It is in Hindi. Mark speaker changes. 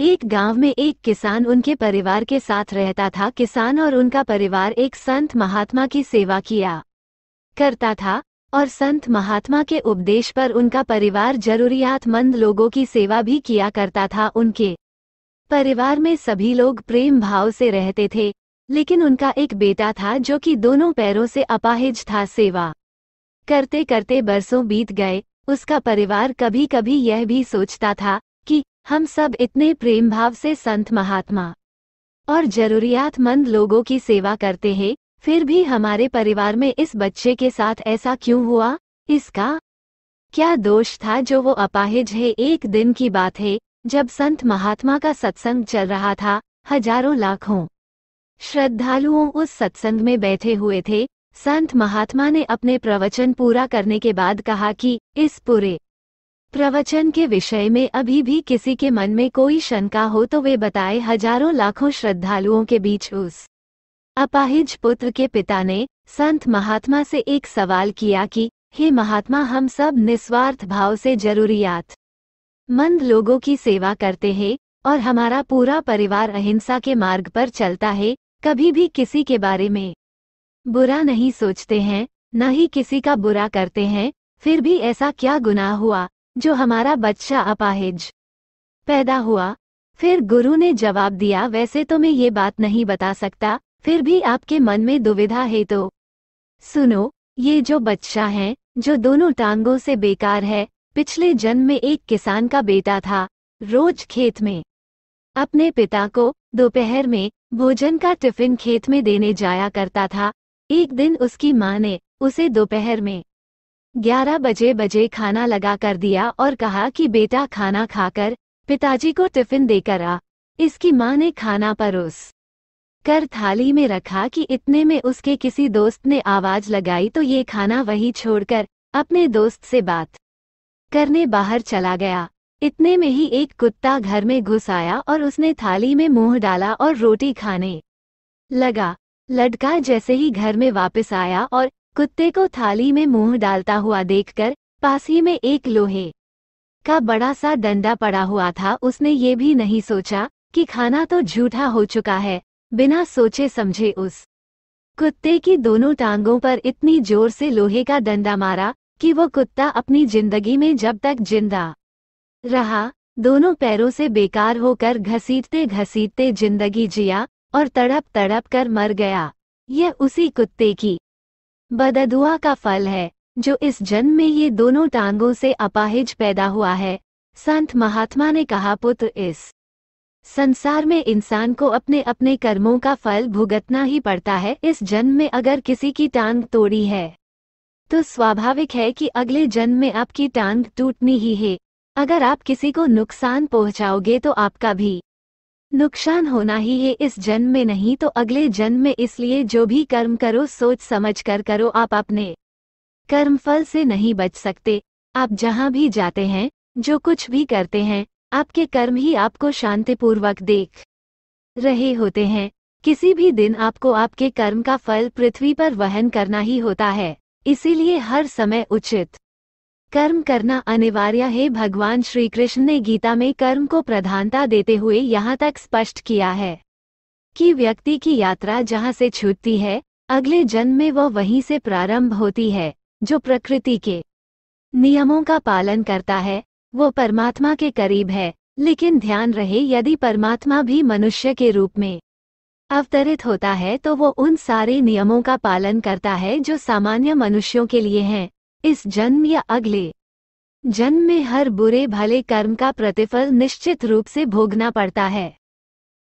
Speaker 1: एक गांव में एक किसान उनके परिवार के साथ रहता था किसान और उनका परिवार एक संत महात्मा की सेवा किया करता था और संत महात्मा के उपदेश पर उनका परिवार जरूरियातमंद लोगों की सेवा भी किया करता था उनके परिवार में सभी लोग प्रेम भाव से रहते थे लेकिन उनका एक बेटा था जो कि दोनों पैरों से अपाहिज था सेवा करते करते बरसों बीत गए उसका परिवार कभी कभी यह भी सोचता था कि हम सब इतने प्रेम भाव से संत महात्मा और जरूरियातमंद लोगों की सेवा करते हैं फिर भी हमारे परिवार में इस बच्चे के साथ ऐसा क्यों हुआ इसका क्या दोष था जो वो अपाहिज है एक दिन की बात है जब संत महात्मा का सत्संग चल रहा था हजारों लाखों श्रद्धालुओं उस सत्संग में बैठे हुए थे संत महात्मा ने अपने प्रवचन पूरा करने के बाद कहा कि इस पूरे प्रवचन के विषय में अभी भी किसी के मन में कोई शंका हो तो वे बताए हजारों लाखों श्रद्धालुओं के बीच उस अपाहिज पुत्र के पिता ने संत महात्मा से एक सवाल किया कि हे महात्मा हम सब निस्वार्थ भाव से जरूरियात मंद लोगों की सेवा करते हैं और हमारा पूरा परिवार अहिंसा के मार्ग पर चलता है कभी भी किसी के बारे में बुरा नहीं सोचते हैं न ही किसी का बुरा करते हैं फिर भी ऐसा क्या गुनाह हुआ जो हमारा बच्चा अपाहिज पैदा हुआ फिर गुरु ने जवाब दिया वैसे तो मैं ये बात नहीं बता सकता फिर भी आपके मन में दुविधा है तो सुनो ये जो बच्चा है जो दोनों टांगों से बेकार है पिछले जन्म में एक किसान का बेटा था रोज खेत में अपने पिता को दोपहर में भोजन का टिफिन खेत में देने जाया करता था एक दिन उसकी माँ ने उसे दोपहर में ग्यारह बजे बजे खाना लगा कर दिया और कहा कि बेटा खाना खाकर पिताजी को टिफिन देकर आ इसकी माँ ने खाना परोस कर थाली में रखा कि इतने में उसके किसी दोस्त ने आवाज लगाई तो ये खाना वही छोड़कर अपने दोस्त से बात करने बाहर चला गया इतने में ही एक कुत्ता घर में घुस आया और उसने थाली में मुंह डाला और रोटी खाने लगा लड़का जैसे ही घर में वापस आया और कुत्ते को थाली में मुंह डालता हुआ देखकर पास ही में एक लोहे का बड़ा सा डंडा पड़ा हुआ था उसने ये भी नहीं सोचा कि खाना तो झूठा हो चुका है बिना सोचे समझे उस कुत्ते की दोनों टांगों पर इतनी जोर से लोहे का डंडा मारा कि वो कुत्ता अपनी जिंदगी में जब तक जिंदा रहा दोनों पैरों से बेकार होकर घसीटते घसीटते जिंदगी जिया और तड़प तड़प कर मर गया यह उसी कुत्ते की बददुआ का फल है जो इस जन्म में ये दोनों टांगों से अपाहिज पैदा हुआ है संत महात्मा ने कहा पुत्र इस संसार में इंसान को अपने अपने कर्मों का फल भुगतना ही पड़ता है इस जन्म में अगर किसी की टांग तोड़ी है तो स्वाभाविक है कि अगले जन्म में आपकी टांग टूटनी ही है अगर आप किसी को नुकसान पहुंचाओगे तो आपका भी नुकसान होना ही है इस जन्म में नहीं तो अगले जन्म में इसलिए जो भी कर्म करो सोच समझ कर करो आप अपने कर्म फल से नहीं बच सकते आप जहाँ भी जाते हैं जो कुछ भी करते हैं आपके कर्म ही आपको शांतिपूर्वक देख रहे होते हैं किसी भी दिन आपको आपके कर्म का फल पृथ्वी पर वहन करना ही होता है इसीलिए हर समय उचित कर्म करना अनिवार्य है भगवान श्री कृष्ण ने गीता में कर्म को प्रधानता देते हुए यहाँ तक स्पष्ट किया है कि व्यक्ति की यात्रा जहाँ से छूटती है अगले जन्म में वह वहीं से प्रारंभ होती है जो प्रकृति के नियमों का पालन करता है वो परमात्मा के करीब है लेकिन ध्यान रहे यदि परमात्मा भी मनुष्य के रूप में अवतरित होता है तो वो उन सारे नियमों का पालन करता है जो सामान्य मनुष्यों के लिए हैं इस जन्म या अगले जन्म में हर बुरे भले कर्म का प्रतिफल निश्चित रूप से भोगना पड़ता है